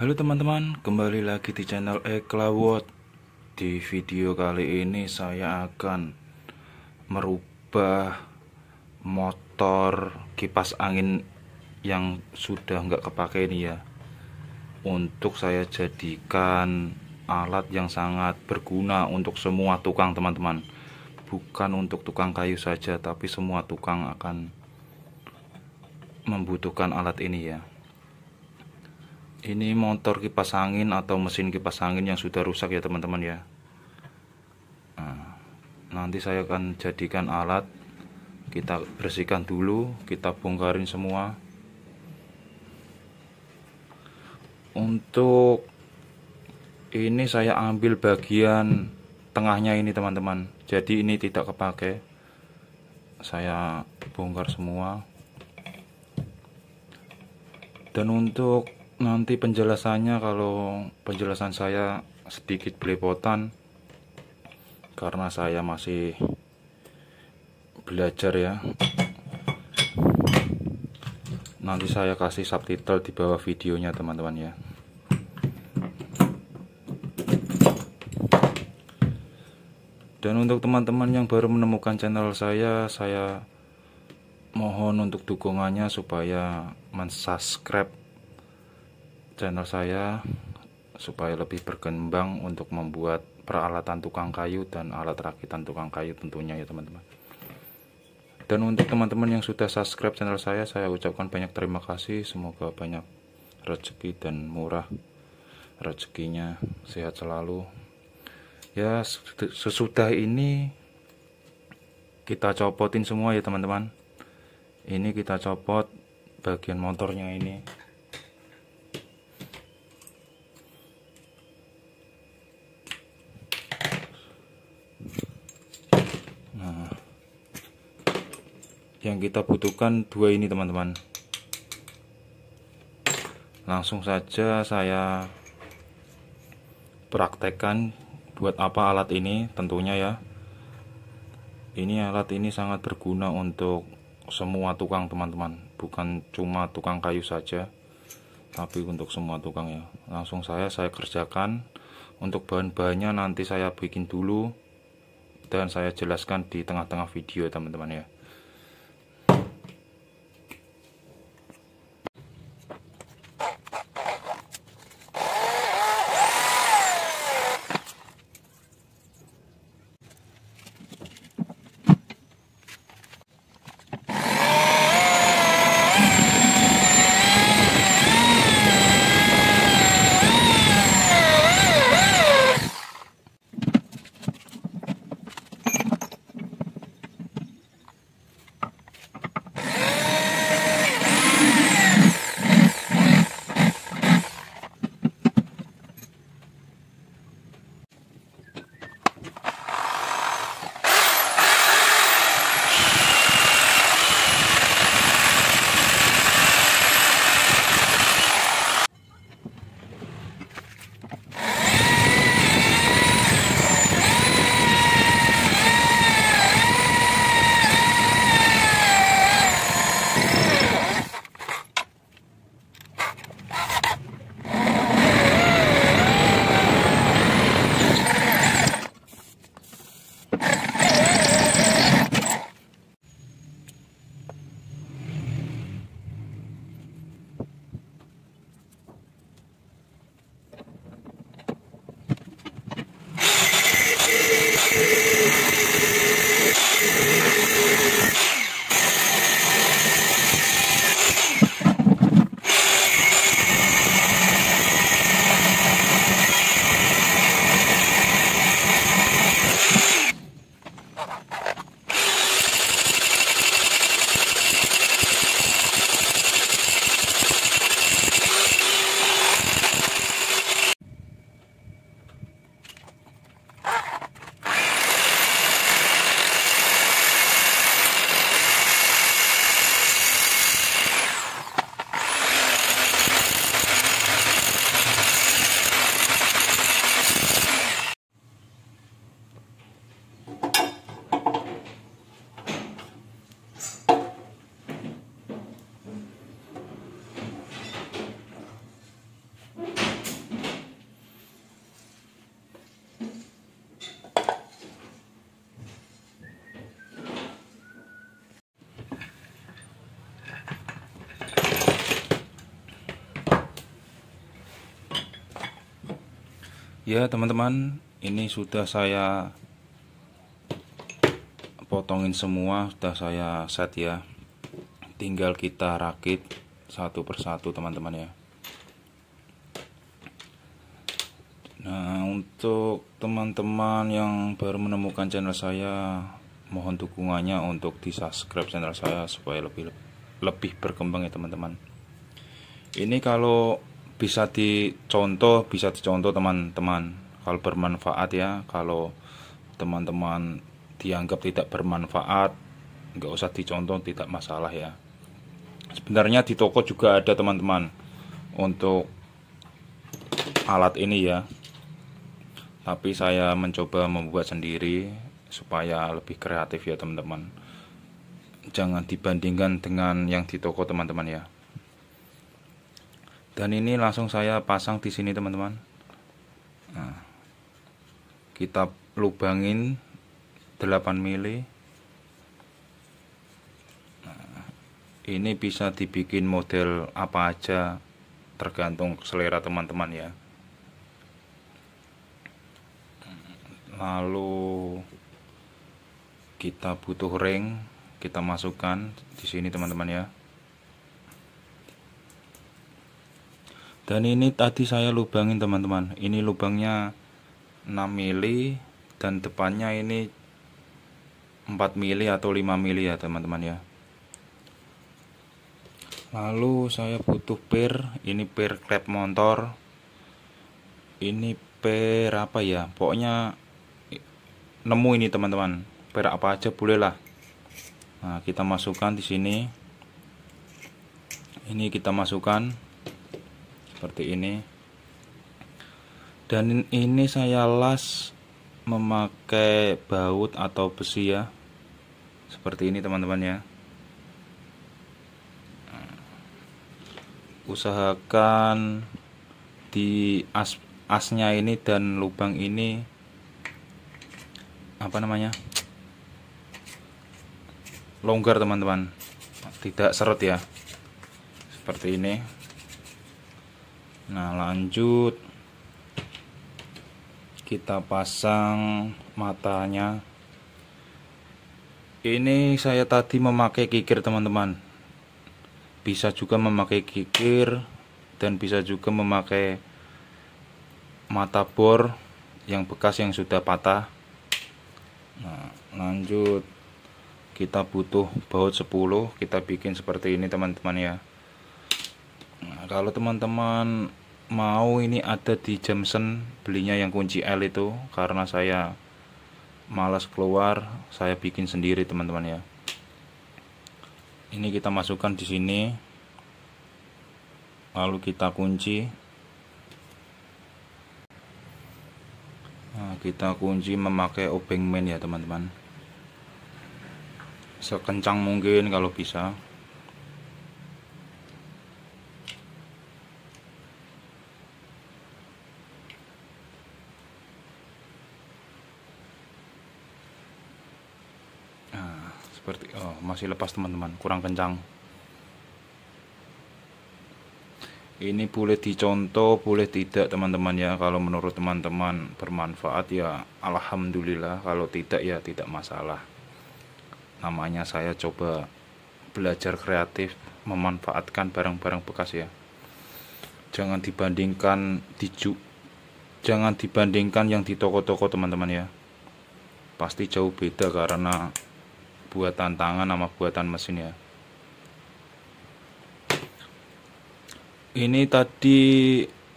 Halo teman-teman, kembali lagi di channel Eklawot. Di video kali ini saya akan merubah motor kipas angin yang sudah nggak kepake ini ya. Untuk saya jadikan alat yang sangat berguna untuk semua tukang teman-teman. Bukan untuk tukang kayu saja, tapi semua tukang akan membutuhkan alat ini ya ini motor kipas angin atau mesin kipas angin yang sudah rusak ya teman-teman ya nah, nanti saya akan jadikan alat kita bersihkan dulu kita bongkarin semua untuk ini saya ambil bagian tengahnya ini teman-teman jadi ini tidak kepake saya bongkar semua dan untuk nanti penjelasannya kalau penjelasan saya sedikit belepotan karena saya masih belajar ya nanti saya kasih subtitle di bawah videonya teman-teman ya dan untuk teman-teman yang baru menemukan channel saya saya mohon untuk dukungannya supaya mensubscribe channel saya supaya lebih berkembang untuk membuat peralatan tukang kayu dan alat rakitan tukang kayu tentunya ya teman-teman dan untuk teman-teman yang sudah subscribe channel saya saya ucapkan banyak terima kasih semoga banyak rezeki dan murah rezekinya sehat selalu ya sesudah ini kita copotin semua ya teman-teman ini kita copot bagian motornya ini yang kita butuhkan dua ini teman-teman langsung saja saya praktekkan buat apa alat ini tentunya ya ini alat ini sangat berguna untuk semua tukang teman-teman bukan cuma tukang kayu saja tapi untuk semua tukang ya langsung saya saya kerjakan untuk bahan-bahannya nanti saya bikin dulu dan saya jelaskan di tengah-tengah video ya, teman-teman ya ya teman-teman ini sudah saya potongin semua sudah saya set ya tinggal kita rakit satu persatu teman-teman ya nah untuk teman-teman yang baru menemukan channel saya mohon dukungannya untuk di subscribe channel saya supaya lebih lebih berkembang ya teman-teman ini kalau bisa dicontoh bisa dicontoh teman-teman kalau bermanfaat ya kalau teman-teman dianggap tidak bermanfaat nggak usah dicontoh tidak masalah ya sebenarnya di toko juga ada teman-teman untuk alat ini ya tapi saya mencoba membuat sendiri supaya lebih kreatif ya teman-teman jangan dibandingkan dengan yang di toko teman-teman ya dan ini langsung saya pasang di sini teman-teman nah, kita lubangin 8 mili nah, ini bisa dibikin model apa aja tergantung selera teman-teman ya lalu kita butuh ring kita masukkan di sini teman-teman ya dan ini tadi saya lubangin teman-teman ini lubangnya 6 mili dan depannya ini 4 mili atau 5 mili ya teman-teman ya lalu saya butuh per ini per klep motor ini per apa ya pokoknya nemu ini teman-teman per apa aja boleh lah nah kita masukkan di sini ini kita masukkan seperti ini dan ini saya las memakai baut atau besi ya seperti ini teman-teman ya usahakan di as asnya ini dan lubang ini apa namanya longgar teman-teman tidak seret ya seperti ini nah lanjut kita pasang matanya ini saya tadi memakai kikir teman-teman bisa juga memakai kikir dan bisa juga memakai mata bor yang bekas yang sudah patah nah lanjut kita butuh baut 10 kita bikin seperti ini teman-teman ya nah, kalau teman-teman mau ini ada di Jameson belinya yang kunci L itu karena saya malas keluar saya bikin sendiri teman-teman ya ini kita masukkan di sini lalu kita kunci nah, kita kunci memakai obeng main ya teman-teman sekencang mungkin kalau bisa seperti oh, masih lepas teman-teman kurang kencang ini boleh dicontoh boleh tidak teman-teman ya kalau menurut teman-teman bermanfaat ya Alhamdulillah kalau tidak ya tidak masalah namanya saya coba belajar kreatif memanfaatkan barang-barang bekas ya jangan dibandingkan di jangan dibandingkan yang di toko-toko teman-teman ya pasti jauh beda karena buatan tangan sama buatan mesin ya ini tadi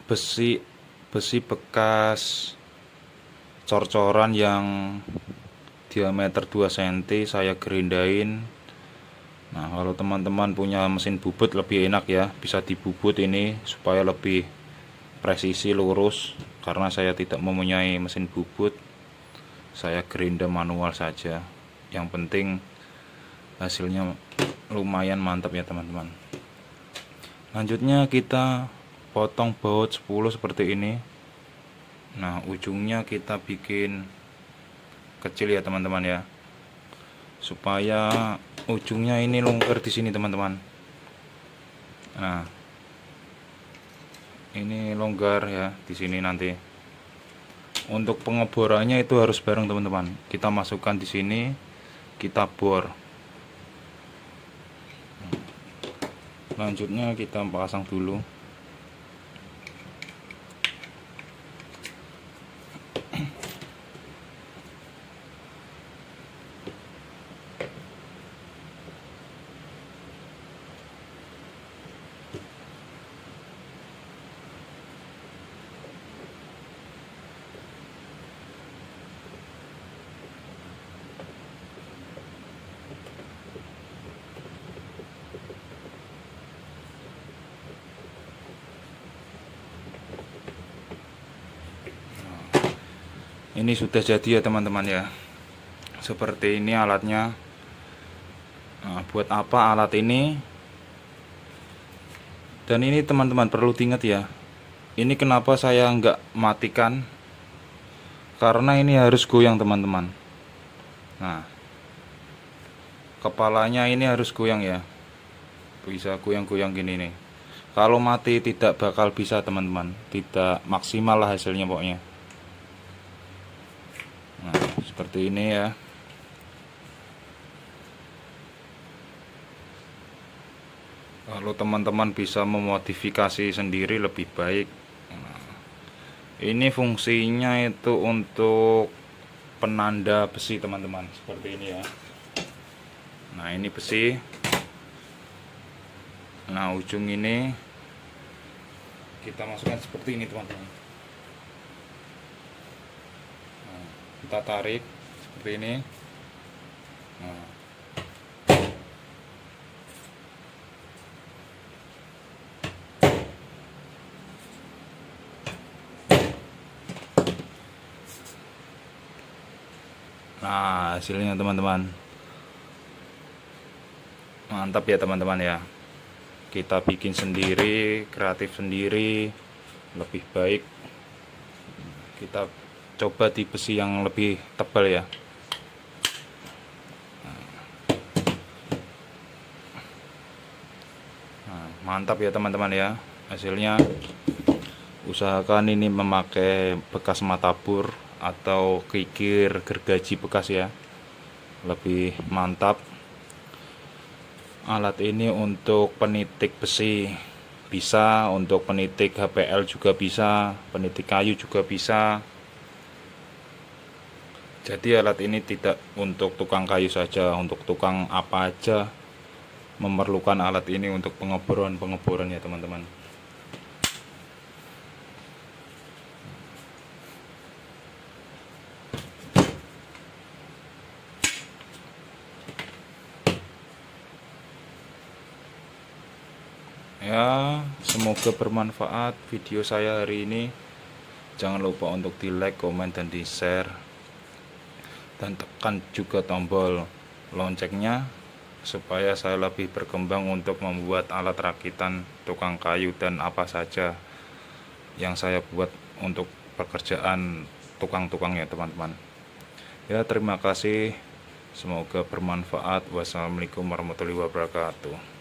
besi besi bekas cor-coran yang diameter 2 cm saya gerindain nah kalau teman-teman punya mesin bubut lebih enak ya bisa dibubut ini supaya lebih presisi lurus karena saya tidak mempunyai mesin bubut saya gerinda manual saja yang penting hasilnya lumayan mantap ya teman-teman lanjutnya kita potong baut 10 seperti ini nah ujungnya kita bikin kecil ya teman-teman ya supaya ujungnya ini longgar di sini teman-teman nah ini longgar ya di sini nanti untuk pengeborannya itu harus bareng teman-teman kita masukkan di sini kita bor nah, lanjutnya kita pasang dulu ini sudah jadi ya teman-teman ya seperti ini alatnya nah, buat apa alat ini dan ini teman-teman perlu diingat ya ini kenapa saya nggak matikan karena ini harus goyang teman-teman nah kepalanya ini harus goyang ya bisa goyang-goyang gini nih kalau mati tidak bakal bisa teman-teman tidak maksimal lah hasilnya pokoknya seperti ini ya lalu teman-teman bisa memodifikasi sendiri lebih baik nah, ini fungsinya itu untuk penanda besi teman-teman seperti ini ya nah ini besi nah ujung ini kita masukkan seperti ini teman-teman kita tarik seperti ini nah. Nah, hasilnya teman-teman. Mantap ya teman-teman ya. Kita bikin sendiri, kreatif sendiri, lebih baik kita coba di besi yang lebih tebal ya nah, mantap ya teman-teman ya hasilnya usahakan ini memakai bekas matabur atau kikir gergaji bekas ya lebih mantap alat ini untuk penitik besi bisa untuk penitik HPL juga bisa penitik kayu juga bisa jadi alat ini tidak untuk tukang kayu saja, untuk tukang apa aja memerlukan alat ini untuk pengeboran-pengeboran ya teman-teman. Ya, semoga bermanfaat video saya hari ini. Jangan lupa untuk di like, komen, dan di share dan tekan juga tombol loncengnya supaya saya lebih berkembang untuk membuat alat rakitan tukang kayu dan apa saja yang saya buat untuk pekerjaan tukang-tukang ya teman-teman ya terima kasih semoga bermanfaat wassalamualaikum warahmatullahi wabarakatuh